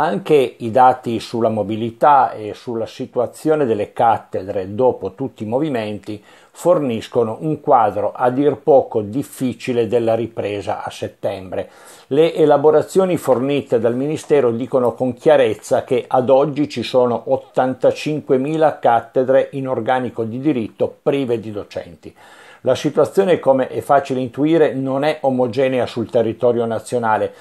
Anche i dati sulla mobilità e sulla situazione delle cattedre dopo tutti i movimenti forniscono un quadro a dir poco difficile della ripresa a settembre. Le elaborazioni fornite dal Ministero dicono con chiarezza che ad oggi ci sono 85.000 cattedre in organico di diritto prive di docenti. La situazione, come è facile intuire, non è omogenea sul territorio nazionale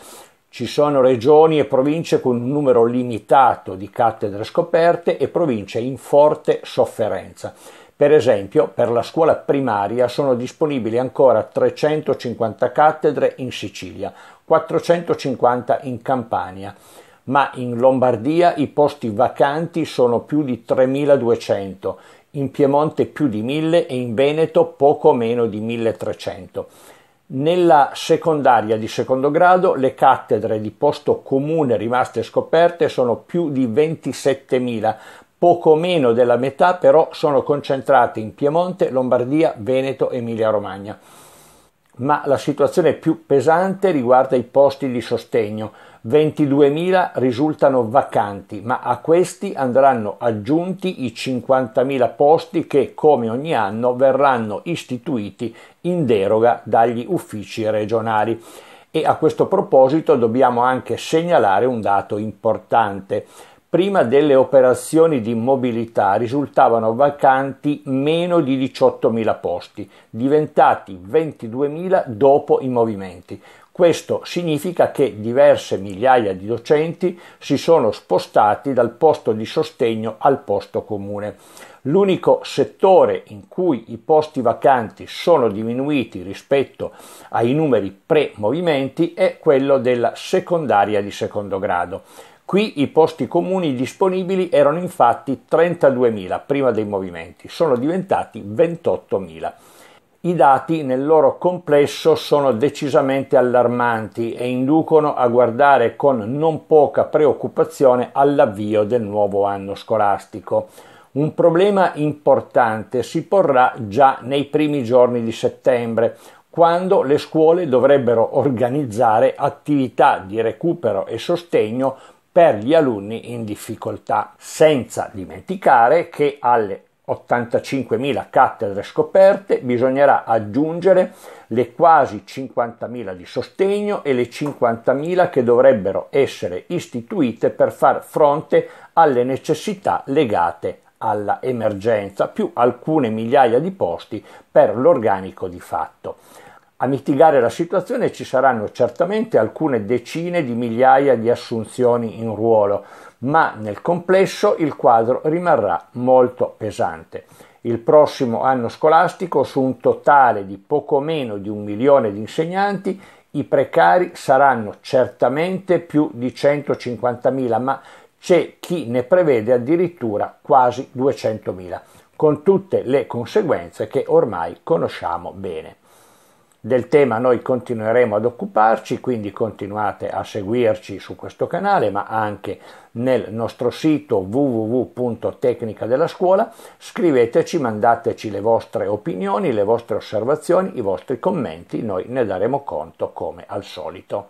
ci sono regioni e province con un numero limitato di cattedre scoperte e province in forte sofferenza. Per esempio, per la scuola primaria sono disponibili ancora 350 cattedre in Sicilia, 450 in Campania, ma in Lombardia i posti vacanti sono più di 3200, in Piemonte più di 1000 e in Veneto poco meno di 1300. Nella secondaria di secondo grado le cattedre di posto comune rimaste scoperte sono più di 27.000, poco meno della metà però sono concentrate in Piemonte, Lombardia, Veneto, e Emilia Romagna ma la situazione più pesante riguarda i posti di sostegno. 22.000 risultano vacanti, ma a questi andranno aggiunti i 50.000 posti che, come ogni anno, verranno istituiti in deroga dagli uffici regionali. E a questo proposito dobbiamo anche segnalare un dato importante prima delle operazioni di mobilità risultavano vacanti meno di 18.000 posti, diventati 22.000 dopo i movimenti. Questo significa che diverse migliaia di docenti si sono spostati dal posto di sostegno al posto comune. L'unico settore in cui i posti vacanti sono diminuiti rispetto ai numeri pre-movimenti è quello della secondaria di secondo grado. Qui i posti comuni disponibili erano infatti 32.000 prima dei movimenti, sono diventati 28.000. I dati nel loro complesso sono decisamente allarmanti e inducono a guardare con non poca preoccupazione all'avvio del nuovo anno scolastico. Un problema importante si porrà già nei primi giorni di settembre, quando le scuole dovrebbero organizzare attività di recupero e sostegno per gli alunni in difficoltà, senza dimenticare che alle 85.000 cattedre scoperte bisognerà aggiungere le quasi 50.000 di sostegno e le 50.000 che dovrebbero essere istituite per far fronte alle necessità legate alla emergenza, più alcune migliaia di posti per l'organico di fatto. A mitigare la situazione ci saranno certamente alcune decine di migliaia di assunzioni in ruolo, ma nel complesso il quadro rimarrà molto pesante. Il prossimo anno scolastico, su un totale di poco meno di un milione di insegnanti, i precari saranno certamente più di 150.000, ma c'è chi ne prevede addirittura quasi 200.000, con tutte le conseguenze che ormai conosciamo bene. Del tema noi continueremo ad occuparci, quindi continuate a seguirci su questo canale, ma anche nel nostro sito www.tecnicadellascuola. Scriveteci, mandateci le vostre opinioni, le vostre osservazioni, i vostri commenti, noi ne daremo conto come al solito.